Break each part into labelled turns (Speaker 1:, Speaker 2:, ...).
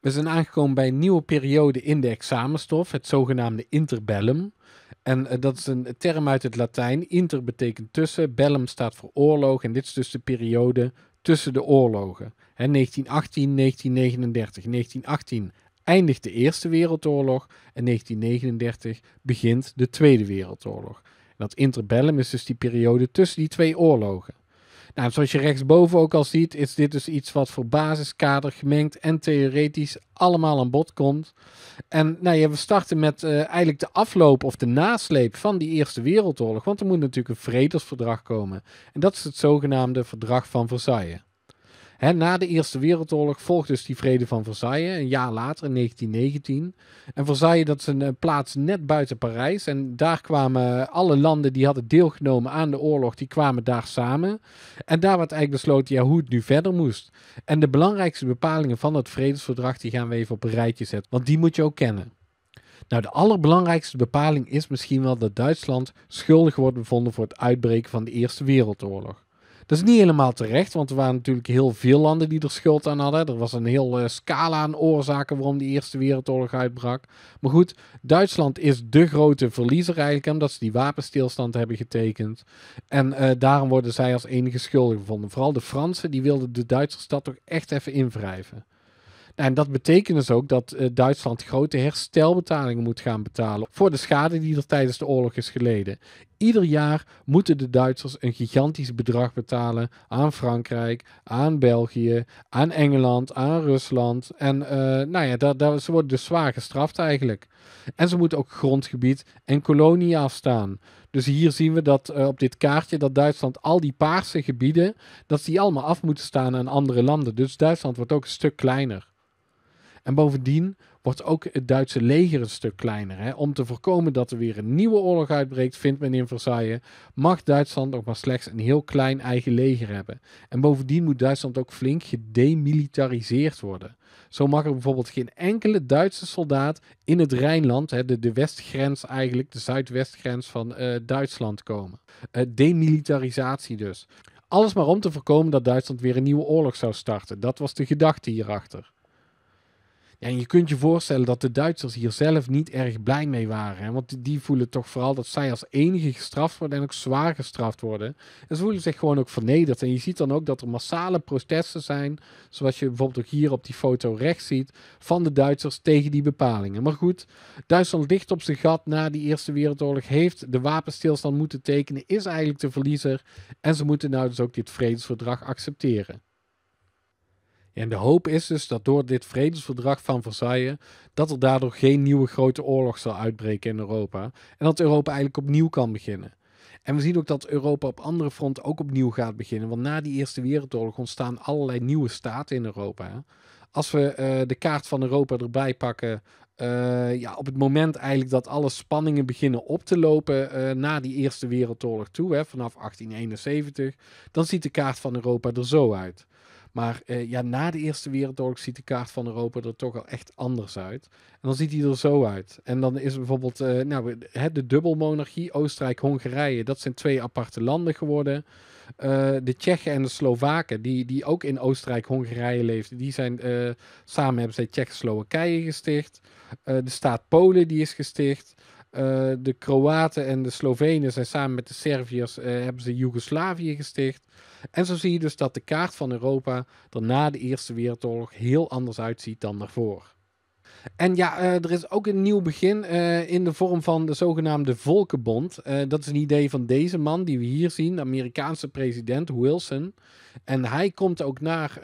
Speaker 1: We zijn aangekomen bij een nieuwe periode in de examenstof, het zogenaamde interbellum. En eh, dat is een term uit het Latijn. Inter betekent tussen, bellum staat voor oorlog en dit is dus de periode tussen de oorlogen. 1918, 1939, 1918 eindigt de Eerste Wereldoorlog en 1939 begint de Tweede Wereldoorlog. dat interbellum is dus die periode tussen die twee oorlogen. Nou, zoals je rechtsboven ook al ziet, is dit dus iets wat voor basiskader gemengd en theoretisch allemaal aan bod komt. En nou we starten met eh, eigenlijk de afloop of de nasleep van die Eerste Wereldoorlog. Want er moet natuurlijk een vredesverdrag komen. En dat is het zogenaamde Verdrag van Versailles na de Eerste Wereldoorlog volgde dus die Vrede van Versailles, een jaar later, in 1919. En Versailles, dat is een eh, plaats net buiten Parijs. En daar kwamen alle landen die hadden deelgenomen aan de oorlog, die kwamen daar samen. En daar werd eigenlijk besloten ja, hoe het nu verder moest. En de belangrijkste bepalingen van dat vredesverdrag, die gaan we even op een rijtje zetten, want die moet je ook kennen. Nou, de allerbelangrijkste bepaling is misschien wel dat Duitsland schuldig wordt bevonden voor het uitbreken van de Eerste Wereldoorlog. Dat is niet helemaal terecht, want er waren natuurlijk heel veel landen die er schuld aan hadden. Er was een heel eh, scala aan oorzaken waarom die Eerste Wereldoorlog uitbrak. Maar goed, Duitsland is de grote verliezer eigenlijk, omdat ze die wapenstilstand hebben getekend. En eh, daarom worden zij als enige schuldig gevonden. Vooral de Fransen, die wilden de Duitse stad toch echt even invrijven. Nou, en dat betekent dus ook dat eh, Duitsland grote herstelbetalingen moet gaan betalen voor de schade die er tijdens de oorlog is geleden. Ieder jaar moeten de Duitsers een gigantisch bedrag betalen aan Frankrijk, aan België, aan Engeland, aan Rusland. En eh, nou ja, daar, daar, ze worden dus zwaar gestraft eigenlijk. En ze moeten ook grondgebied en kolonie afstaan. Dus hier zien we dat eh, op dit kaartje dat Duitsland al die paarse gebieden, dat die allemaal af moeten staan aan andere landen. Dus Duitsland wordt ook een stuk kleiner. En bovendien wordt ook het Duitse leger een stuk kleiner. Hè? Om te voorkomen dat er weer een nieuwe oorlog uitbreekt, vindt men in Versailles, mag Duitsland ook maar slechts een heel klein eigen leger hebben. En bovendien moet Duitsland ook flink gedemilitariseerd worden. Zo mag er bijvoorbeeld geen enkele Duitse soldaat in het Rijnland, hè, de, westgrens eigenlijk, de zuidwestgrens van eh, Duitsland komen. Eh, demilitarisatie dus. Alles maar om te voorkomen dat Duitsland weer een nieuwe oorlog zou starten. Dat was de gedachte hierachter. Ja, en je kunt je voorstellen dat de Duitsers hier zelf niet erg blij mee waren. Hè? Want die voelen toch vooral dat zij als enige gestraft worden en ook zwaar gestraft worden. En ze voelen zich gewoon ook vernederd. En je ziet dan ook dat er massale protesten zijn, zoals je bijvoorbeeld ook hier op die foto rechts ziet, van de Duitsers tegen die bepalingen. Maar goed, Duitsland ligt op zijn gat na die Eerste Wereldoorlog, heeft de wapenstilstand moeten tekenen, is eigenlijk de verliezer. En ze moeten nou dus ook dit vredesverdrag accepteren. En de hoop is dus dat door dit vredesverdrag van Versailles, dat er daardoor geen nieuwe grote oorlog zal uitbreken in Europa. En dat Europa eigenlijk opnieuw kan beginnen. En we zien ook dat Europa op andere fronten ook opnieuw gaat beginnen. Want na die Eerste Wereldoorlog ontstaan allerlei nieuwe staten in Europa. Als we eh, de kaart van Europa erbij pakken. Eh, ja, op het moment eigenlijk dat alle spanningen beginnen op te lopen eh, na die Eerste Wereldoorlog toe, hè, vanaf 1871, dan ziet de kaart van Europa er zo uit. Maar eh, ja, na de Eerste Wereldoorlog ziet de kaart van Europa er toch al echt anders uit. En dan ziet hij er zo uit. En dan is bijvoorbeeld eh, nou, de dubbelmonarchie, Oostenrijk-Hongarije, dat zijn twee aparte landen geworden. Eh, de Tsjechen en de Slovaken, die, die ook in Oostenrijk-Hongarije leefden, die zijn samen hebben zij Tsjechoslowakije gesticht. de staat Polen die is gesticht. de Kroaten en de Slovenen zijn samen met de Serviërs uh, hebben ze Joegoslavië gesticht. En zo zie je dus dat de kaart van Europa er na de Eerste Wereldoorlog heel anders uitziet dan daarvoor. En ja, eh, er is ook een nieuw begin eh, in de vorm van de zogenaamde Volkenbond. Eh, dat is een idee van deze man die we hier zien, de Amerikaanse president Wilson. En hij komt ook naar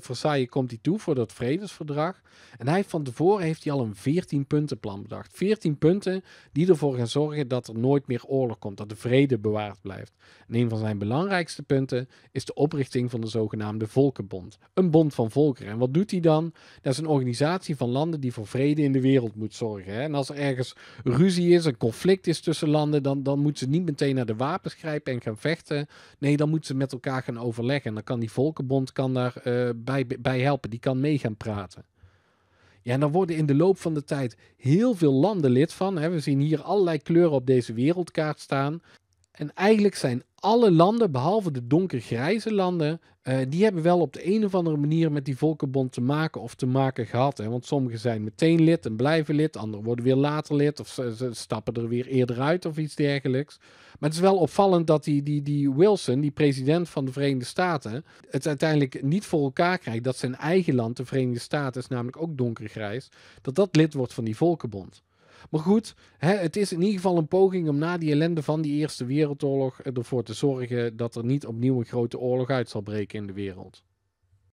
Speaker 1: Versailles komt hij toe voor dat vredesverdrag. En hij van tevoren heeft hij al een 14-puntenplan bedacht. 14 punten die ervoor gaan zorgen dat er nooit meer oorlog komt, dat de vrede bewaard blijft. En een van zijn belangrijkste punten is de oprichting van de zogenaamde Volkenbond. Een bond van volkeren. En wat doet hij dan? Dat is een organisatie van landen die voor vrede in de wereld moet zorgen. Hè? En als er ergens ruzie is, een conflict is tussen landen, dan, dan moeten ze niet meteen naar de wapens grijpen en gaan vechten. Nee, dan moeten ze met elkaar gaan overleggen. En dan kan die Volkenbond kan daar, eh, bij, bij helpen, die kan mee gaan praten. Ja, en dan worden in de loop van de tijd heel veel landen lid van. Hè? We zien hier allerlei kleuren op deze wereldkaart staan. En eigenlijk zijn alle landen, behalve de donkergrijze landen, eh, die hebben wel op de een of andere manier met die volkenbond te maken of te maken gehad. Hè? Want sommigen zijn meteen lid en blijven lid, anderen worden weer later lid of ze, ze, stappen er weer eerder uit of iets dergelijks. Maar het is wel opvallend dat die, die, die Wilson, die president van de Verenigde Staten, het uiteindelijk niet voor elkaar krijgt dat zijn eigen land, de Verenigde Staten, is namelijk ook donkergrijs, dat dat lid wordt van die volkenbond. Maar goed, hè, het is in ieder geval een poging om na die ellende van die Eerste Wereldoorlog ervoor te zorgen dat er niet opnieuw een grote oorlog uit zal breken in de wereld.